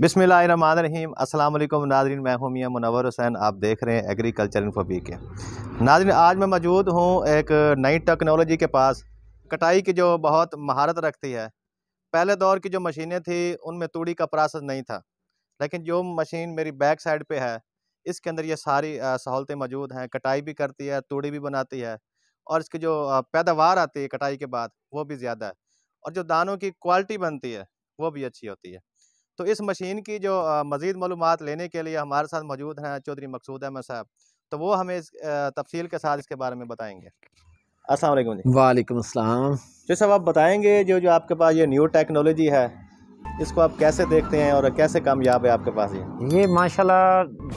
बिसमीम असलम नाजरन मैं हूँ मियाँ मुनवर हुसैन आप देख रहे हैं एग्रीकल्चर इन पी के नाजरन आज मैं मौजूद हूँ एक नई टेक्नोलॉजी के पास कटाई की जो बहुत महारत रखती है पहले दौर की जो मशीनें थी उनमें तूड़ी का प्रोसेस नहीं था लेकिन जो मशीन मेरी बैक साइड पर है इसके अंदर ये सारी सहूलतें मौजूद हैं कटाई भी करती है तूड़ी भी बनाती है और इसकी जो पैदावार आती है कटाई के बाद वो भी ज़्यादा है और जो दानों की क्वालिटी बनती है वो भी अच्छी होती है तो इस मशीन की जो मज़ीद मालूम लेने के लिए हमारे साथ मौजूद हैं चौधरी मकसूद अहमद साहब तो वो हमें इस तफसील के साथ इसके बारे में बताएंगे असलम वालेकुम अस्सलाम जो सब आप बताएंगे जो जो आपके पास ये न्यू टेक्नोलॉजी है इसको आप कैसे देखते हैं और कैसे कामयाब है आपके पास ये ये माशाल्लाह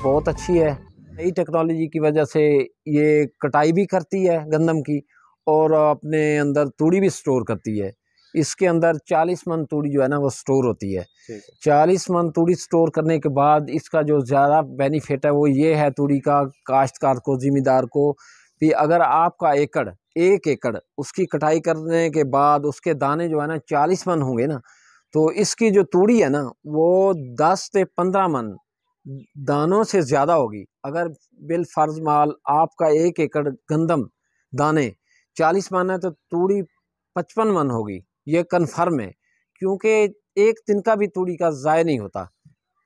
बहुत अच्छी है नई टेक्नोलॉजी की वजह से ये कटाई भी करती है गंदम की और अपने अंदर तूड़ी भी स्टोर करती है इसके अंदर 40 मन तूड़ी जो है ना वो स्टोर होती है 40 मन तूड़ी स्टोर करने के बाद इसका जो ज़्यादा बेनिफिट है वो ये है तूड़ी का काश्तकार को ज़िम्मेदार को कि अगर आपका एकड़ एक एकड़ उसकी कटाई करने के बाद उसके दाने जो है ना चालीस मन होंगे ना तो इसकी जो तूड़ी है ना वो दस से पंद्रह मन दानों से ज़्यादा होगी अगर बिल फर्ज माल आपका एक एकड़ गंदम दाने चालीस मन है तो तूड़ी पचपन मन होगी ये कन्फर्म है क्योंकि एक दिन का भी तूड़ी का ज़ाय नहीं होता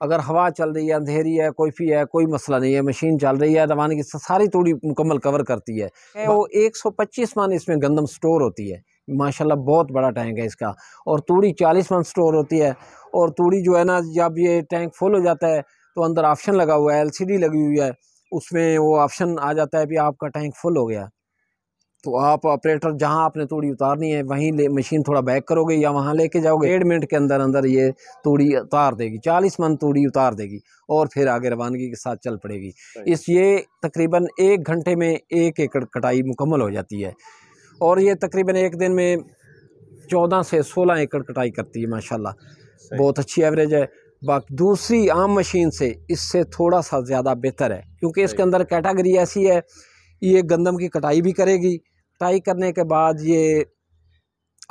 अगर हवा चल रही है अंधेरी है कोई है कोई मसला नहीं है मशीन चल रही है रवानी की सारी तूड़ी मुकम्मल कवर करती है वो 125 मान इसमें गंदम स्टोर होती है माशाल्लाह बहुत बड़ा टैंक है इसका और तूड़ी 40 मान स्टोर होती है और तूड़ी जो है ना जब ये टैंक फुल हो जाता है तो अंदर ऑप्शन लगा हुआ है एल लगी हुई है उसमें वो ऑप्शन आ जाता है कि आपका टैंक फुल हो गया तो आप ऑपरेटर जहां आपने तूड़ी उतारनी है वहीं ले मशीन थोड़ा बैक करोगे या वहां लेके जाओगे डेढ़ मिनट के अंदर अंदर ये तूड़ी उतार देगी चालीस मन तूड़ी उतार देगी और फिर आगे रवानगी के साथ चल पड़ेगी इस ये तकरीबन एक घंटे में एक एकड़ कटाई मुकम्मल हो जाती है और ये तकरीबन एक दिन में चौदह से सोलह एकड़ कटाई करती है माशाला बहुत अच्छी एवरेज है बाकी दूसरी आम मशीन से इससे थोड़ा सा ज़्यादा बेहतर है क्योंकि इसके अंदर कैटागरी ऐसी है ये गंदम की कटाई भी करेगी टाई करने के बाद ये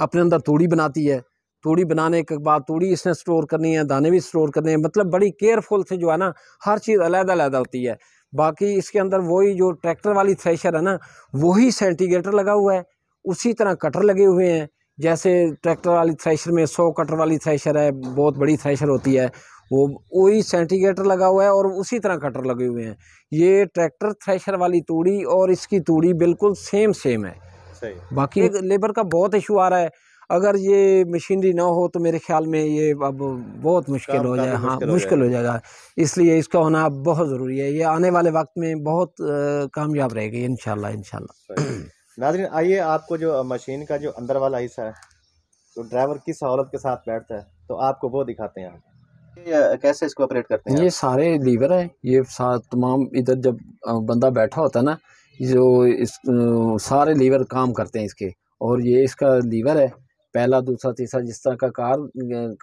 अपने अंदर तूड़ी बनाती है तूड़ी बनाने के बाद तूड़ी इसने स्टोर करनी है दाने भी स्टोर करने हैं मतलब बड़ी केयरफुल से जो है ना हर चीज़ अलहदा अलहदा होती है बाकी इसके अंदर वही जो ट्रैक्टर वाली थ्रेशर है ना वही सेंटीगेटर लगा हुआ है उसी तरह कटर लगे हुए हैं जैसे ट्रैक्टर वाली थ्रेशर में सौ कटर वाली थ्रेशर है बहुत बड़ी थ्रेशर होती है वो वही सेंटिगेटर लगा हुआ है और उसी तरह कटर लगे हुए हैं ये ट्रैक्टर थ्रेशर वाली तूड़ी और इसकी तूड़ी बिल्कुल सेम सेम है सही बाकी लेबर का बहुत इशू आ रहा है अगर ये मशीनरी ना हो तो मेरे ख्याल में ये अब बहुत मुश्किल हो जाए हाँ मुश्किल हो जाएगा इसलिए इसका होना बहुत ज़रूरी है ये आने वाले वक्त में बहुत कामयाब रहेगी इन शाला नाजरीन आइए आपको जो मशीन का जो अंदर वाला हिस्सा है तो ड्राइवर किस सहूलत के साथ बैठता है तो आपको वो दिखाते हैं कैसे इसको ऑपरेट करते हैं ये सारे लीवर हैं ये तमाम इधर जब बंदा बैठा होता है ना जो इस सारे लीवर काम करते हैं इसके और ये इसका लीवर है पहला दूसरा तीसरा जिस तरह का कार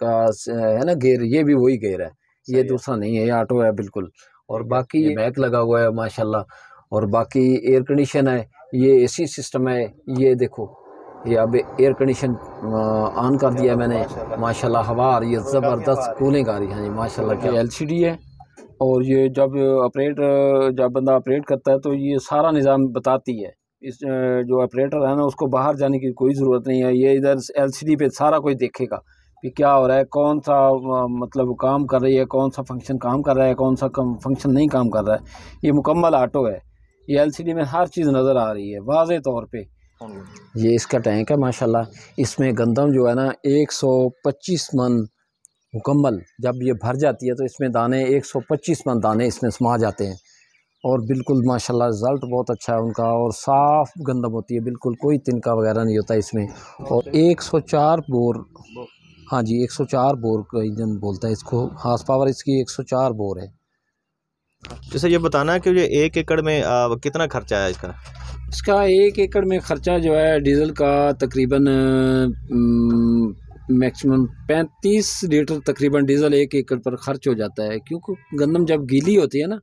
का है ना गेयर ये भी वही गेयर है ये दूसरा नहीं है ये ऑटो है बिल्कुल और बाकी ये मैक लगा हुआ है माशाल्लाह और बाकी एयर कंडीशन है ये एसी सिस्टम है ये देखो ये अब एयर कंडीशन ऑन कर दिया मैंने माशाल्लाह हवा आ रही है ज़बरदस्त कूलिंग आ रही है हाँ जी माशाल्लाह की एलसीडी है और ये जब ऑपरेट जब बंदा ऑपरेट करता है तो ये सारा निज़ाम बताती है इस जो ऑपरेटर है ना उसको बाहर जाने की कोई ज़रूरत नहीं है ये इधर एलसीडी पे सारा कुछ देखेगा कि क्या हो रहा है कौन सा मतलब काम कर रही है कौन सा फंक्शन काम कर रहा है कौन सा फंक्शन नहीं काम कर रहा है ये मुकम्मल आटो है ये डी में हर चीज़ नज़र आ रही है वाज तौर पर ये इसका टैंक है माशाल्लाह इसमें गंदम जो है ना 125 मन मुकम्मल जब ये भर जाती है तो इसमें दाने 125 मन दाने इसमें समा जाते हैं और बिल्कुल माशाल्लाह रिज़ल्ट बहुत अच्छा है उनका और साफ़ गंदम होती है बिल्कुल कोई तिनका वगैरह नहीं होता इसमें और 104 बोर हाँ जी 104 बोर का इंजन बोलता है इसको हाथ पावर इसकी एक बोर है जैसे ये बताना है कि ये एक एकड़ में आ, कितना खर्चा है इसका इसका एक एकड़ में ख़र्चा जो है डीज़ल का तकरीबन मैक्सिमम पैंतीस लीटर तकरीबन डीज़ल एक एकड़ पर खर्च हो जाता है क्योंकि गंदम जब गीली होती है ना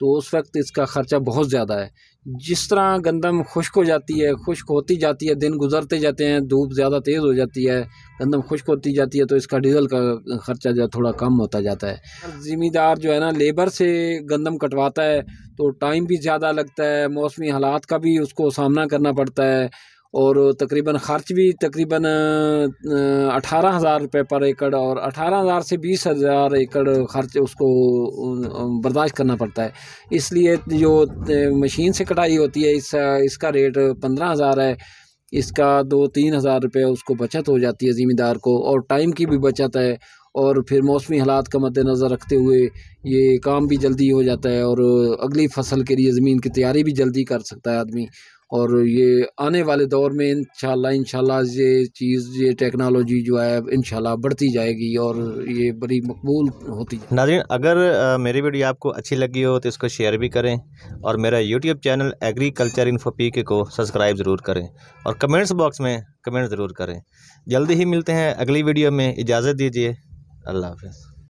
तो उस वक्त इसका ख़र्चा बहुत ज़्यादा है जिस तरह गंदम खुश्क हो जाती है खुश्क होती जाती है दिन गुजरते जाते हैं धूप ज़्यादा तेज़ हो जाती है गंदम खुश्क होती जाती है तो इसका डीजल का ख़र्चा जो थोड़ा कम होता जाता है ज़िम्मेदार जो है ना लेबर से गंदम कटवाता है तो टाइम भी ज़्यादा लगता है मौसमी हालात का भी उसको सामना करना पड़ता है और तकरीबन ख़र्च भी तकरीबन अठारह हज़ार रुपये पर एकड़ और अठारह हज़ार से बीस हज़ार एकड़ खर्च उसको बर्दाश्त करना पड़ता है इसलिए जो मशीन से कटाई होती है इस इसका रेट पंद्रह हज़ार है इसका दो तीन हज़ार रुपये उसको बचत हो जाती है ज़िम्मेदार को और टाइम की भी बचत है और फिर मौसमी हालात का मद्देनज़र रखते हुए ये काम भी जल्दी हो जाता है और अगली फसल के लिए ज़मीन की तैयारी भी जल्दी कर सकता है आदमी और ये आने वाले दौर में इन शाला ये चीज़ ये टेक्नोलॉजी जो है शाला बढ़ती जाएगी और ये बड़ी मकबूल होती है नाजरन अगर मेरी वीडियो आपको अच्छी लगी हो तो इसको शेयर भी करें और मेरा YouTube channel agriculture info PK को सब्सक्राइब ज़रूर करें और कमेंट्स बॉक्स में कमेंट ज़रूर करें जल्दी ही मिलते हैं अगली वीडियो में इजाज़त दीजिए अल्लाह हाफ